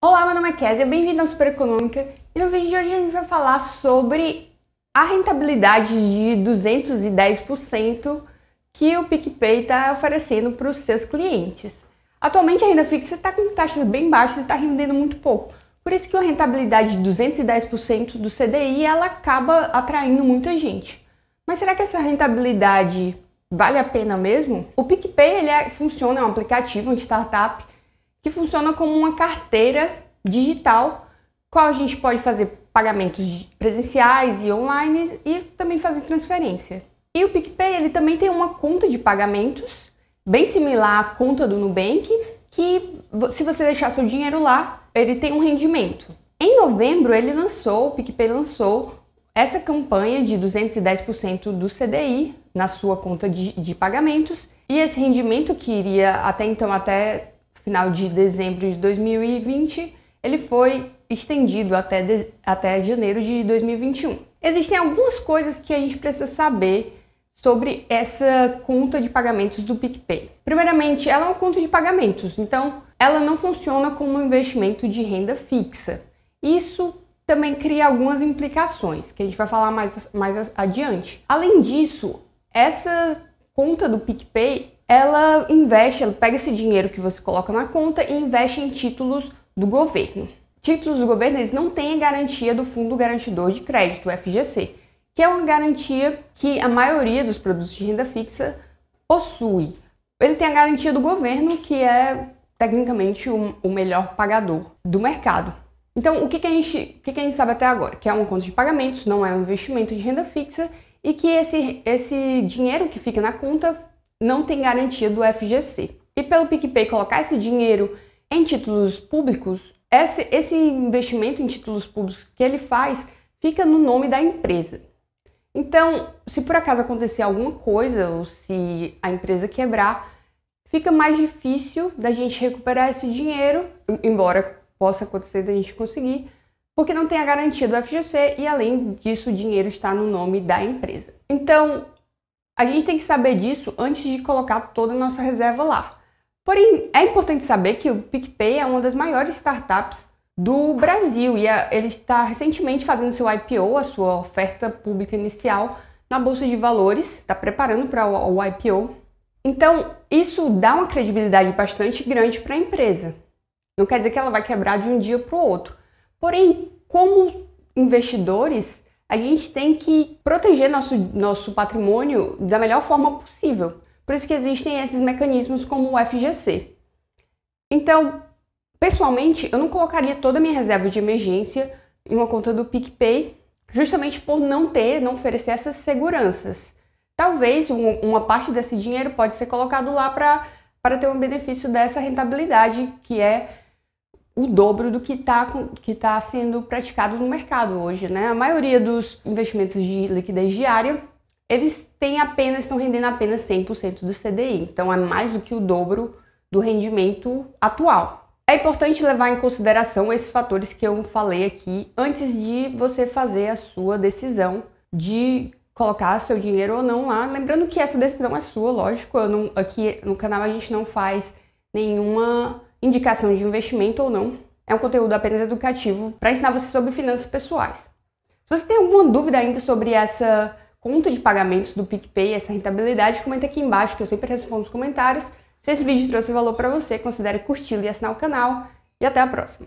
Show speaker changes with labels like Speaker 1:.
Speaker 1: Olá, meu nome é Kézia, bem-vindo ao Super Econômica e no vídeo de hoje a gente vai falar sobre a rentabilidade de 210% que o PicPay está oferecendo para os seus clientes. Atualmente a renda fixa está com taxas bem baixas e está rendendo muito pouco, por isso que a rentabilidade de 210% do CDI ela acaba atraindo muita gente. Mas será que essa rentabilidade vale a pena mesmo? O PicPay ele é, funciona, é um aplicativo, uma startup que funciona como uma carteira digital, qual a gente pode fazer pagamentos presenciais e online e também fazer transferência. E o PicPay ele também tem uma conta de pagamentos, bem similar à conta do Nubank, que se você deixar seu dinheiro lá, ele tem um rendimento. Em novembro, ele lançou, o PicPay lançou essa campanha de 210% do CDI na sua conta de, de, pagamentos e esse rendimento que iria até então até final de dezembro de 2020, ele foi estendido até, de, até janeiro de 2021. Existem algumas coisas que a gente precisa saber sobre essa conta de pagamentos do PicPay. Primeiramente, ela é uma conta de pagamentos, então ela não funciona como um investimento de renda fixa. Isso também cria algumas implicações, que a gente vai falar mais, mais adiante. Além disso, essa conta do PicPay ela investe, ela pega esse dinheiro que você coloca na conta e investe em títulos do governo. Títulos do governo eles não têm a garantia do Fundo Garantidor de Crédito, o FGC, que é uma garantia que a maioria dos produtos de renda fixa possui. Ele tem a garantia do governo, que é tecnicamente um, o melhor pagador do mercado. Então, o que, que, a gente, o que, que a gente sabe até agora? Que é uma conta de pagamentos, não é um investimento de renda fixa e que esse, esse dinheiro que fica na conta não tem garantia do FGC. E pelo PicPay colocar esse dinheiro em títulos públicos, esse, esse investimento em títulos públicos que ele faz fica no nome da empresa. Então, se por acaso acontecer alguma coisa ou se a empresa quebrar, fica mais difícil da gente recuperar esse dinheiro, embora possa acontecer da gente conseguir, porque não tem a garantia do FGC e além disso o dinheiro está no nome da empresa. Então, a gente tem que saber disso antes de colocar toda a nossa reserva lá. Porém, é importante saber que o PicPay é uma das maiores startups do Brasil e ele está recentemente fazendo seu IPO, a sua oferta pública inicial, na Bolsa de Valores, está preparando para o IPO. Então, isso dá uma credibilidade bastante grande para a empresa. Não quer dizer que ela vai quebrar de um dia para o outro. Porém, como investidores, a gente tem que proteger nosso, nosso patrimônio da melhor forma possível. Por isso que existem esses mecanismos como o FGC. Então, pessoalmente, eu não colocaria toda a minha reserva de emergência em uma conta do PicPay, justamente por não ter, não oferecer essas seguranças. Talvez uma parte desse dinheiro pode ser colocado lá para ter um benefício dessa rentabilidade, que é o dobro do que está que tá sendo praticado no mercado hoje, né? A maioria dos investimentos de liquidez diária, eles têm apenas, estão rendendo apenas 100% do CDI. Então, é mais do que o dobro do rendimento atual. É importante levar em consideração esses fatores que eu falei aqui antes de você fazer a sua decisão de colocar seu dinheiro ou não lá. Lembrando que essa decisão é sua, lógico. Não, aqui no canal a gente não faz nenhuma indicação de investimento ou não. É um conteúdo apenas educativo para ensinar você sobre finanças pessoais. Se você tem alguma dúvida ainda sobre essa conta de pagamentos do PicPay, essa rentabilidade, comenta aqui embaixo que eu sempre respondo os comentários. Se esse vídeo trouxe valor para você, considere curti-lo e assinar o canal. E até a próxima!